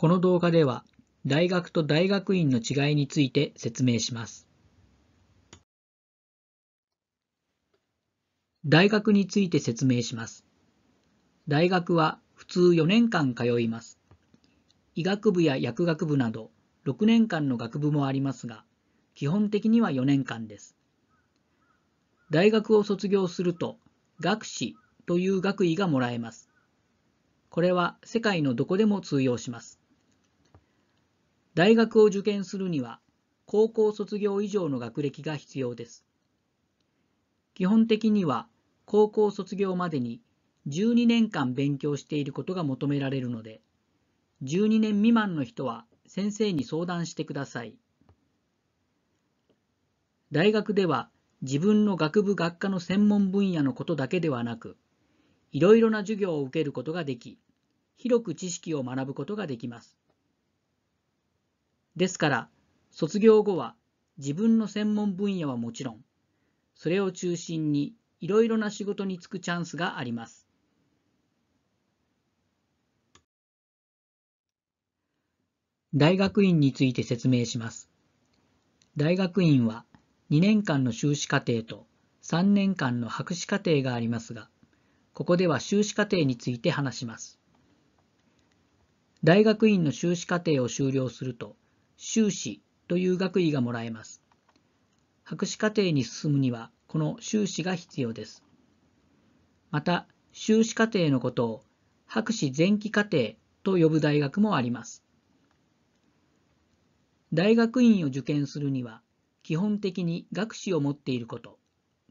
この動画では大学と大学院の違いについて説明します。大学について説明します。大学は普通4年間通います。医学部や薬学部など6年間の学部もありますが、基本的には4年間です。大学を卒業すると、学士という学位がもらえます。これは世界のどこでも通用します。大学を受験するには高校卒業以上の学歴が必要です。基本的には高校卒業までに12年間勉強していることが求められるので、12年未満の人は先生に相談してください。大学では自分の学部学科の専門分野のことだけではなく、いろいろな授業を受けることができ、広く知識を学ぶことができます。ですから、卒業後は自分の専門分野はもちろん、それを中心にいろいろな仕事に就くチャンスがあります。大学院について説明します。大学院は2年間の修士課程と3年間の博士課程がありますが、ここでは修士課程について話します。大学院の修士課程を修了すると、修士という学位がもらえます。博士課程に進むには、この修士が必要です。また、修士課程のことを博士前期課程と呼ぶ大学もあります。大学院を受験するには、基本的に学士を持っていること、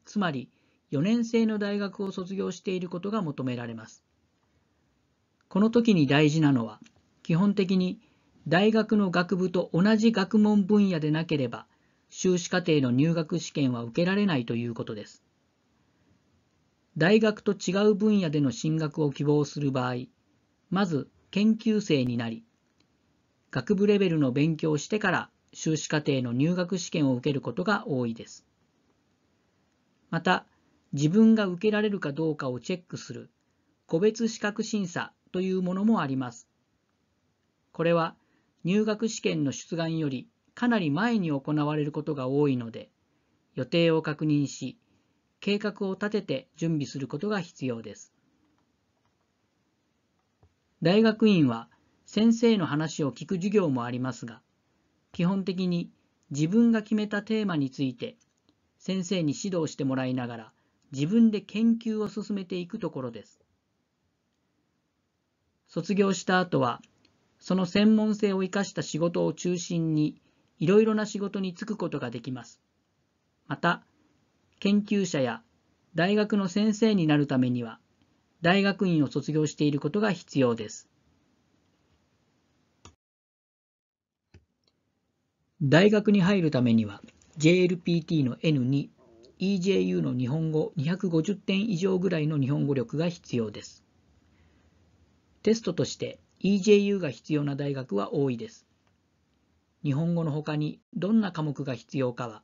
つまり4年生の大学を卒業していることが求められます。この時に大事なのは、基本的に大学の学部と同じ学問分野でなければ、修士課程の入学試験は受けられないということです。大学と違う分野での進学を希望する場合、まず研究生になり、学部レベルの勉強をしてから修士課程の入学試験を受けることが多いです。また、自分が受けられるかどうかをチェックする個別資格審査というものもあります。これは入学試験の出願よりかなり前に行われることが多いので、予定を確認し、計画を立てて準備することが必要です。大学院は先生の話を聞く授業もありますが、基本的に自分が決めたテーマについて先生に指導してもらいながら自分で研究を進めていくところです。卒業した後はその専門性を生かした仕事を中心に、いろいろな仕事に就くことができます。また、研究者や大学の先生になるためには、大学院を卒業していることが必要です。大学に入るためには、JLPT の N2、EJU の日本語250点以上ぐらいの日本語力が必要です。テストとして、EJU が必要な大学は多いです。日本語の他にどんな科目が必要かは、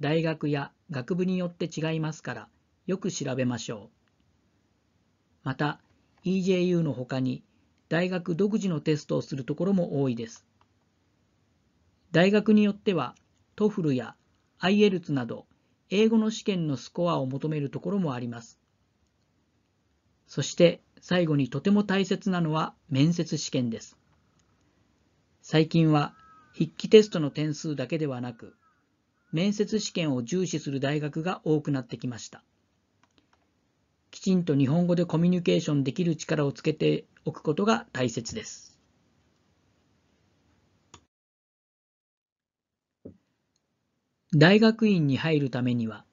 大学や学部によって違いますから、よく調べましょう。また、EJU の他に大学独自のテストをするところも多いです。大学によっては、t o f l や IELTS など、英語の試験のスコアを求めるところもあります。そして、最後にとても大切なのは面接試験です。最近は筆記テストの点数だけではなく、面接試験を重視する大学が多くなってきました。きちんと日本語でコミュニケーションできる力をつけておくことが大切です。大学院に入るためには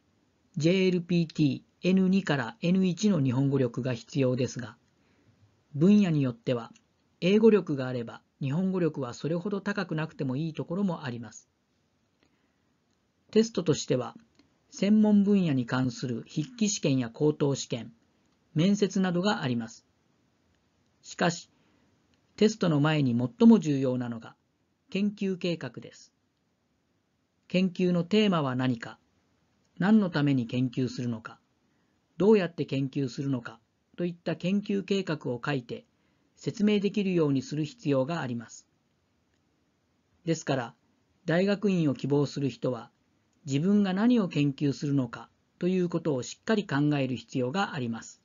JLPT N2 から N1 の日本語力が必要ですが、分野によっては、英語力があれば日本語力はそれほど高くなくてもいいところもあります。テストとしては、専門分野に関する筆記試験や口頭試験、面接などがあります。しかし、テストの前に最も重要なのが、研究計画です。研究のテーマは何か、何のために研究するのか、どうやって研究するのかといった研究計画を書いて説明できるようにする必要があります。ですから、大学院を希望する人は自分が何を研究するのかということをしっかり考える必要があります。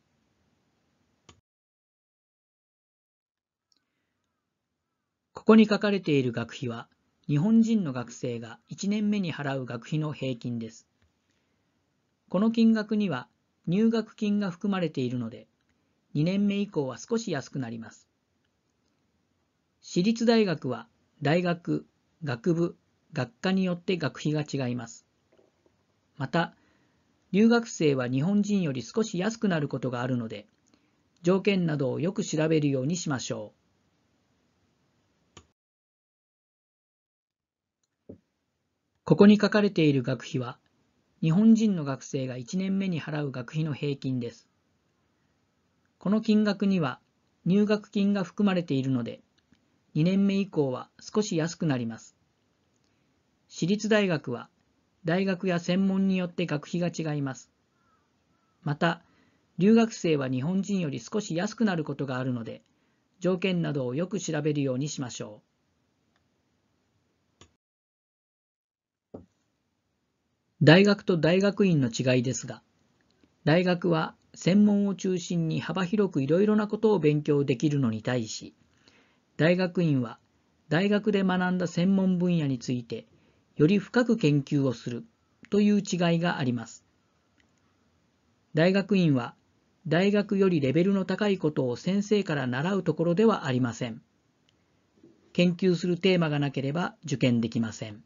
ここに書かれている学費は日本人の学生が1年目に払う学費の平均です。この金額には入学金が含まれているので、2年目以降は少し安くなります。私立大学は大学、学部、学科によって学費が違います。また、留学生は日本人より少し安くなることがあるので、条件などをよく調べるようにしましょう。ここに書かれている学費は日本人の学生が1年目に払う学費の平均です。この金額には入学金が含まれているので、2年目以降は少し安くなります。私立大学は大学や専門によって学費が違います。また、留学生は日本人より少し安くなることがあるので、条件などをよく調べるようにしましょう。大学と大学院の違いですが、大学は専門を中心に幅広くいろいろなことを勉強できるのに対し、大学院は大学で学んだ専門分野についてより深く研究をするという違いがあります。大学院は大学よりレベルの高いことを先生から習うところではありません。研究するテーマがなければ受験できません。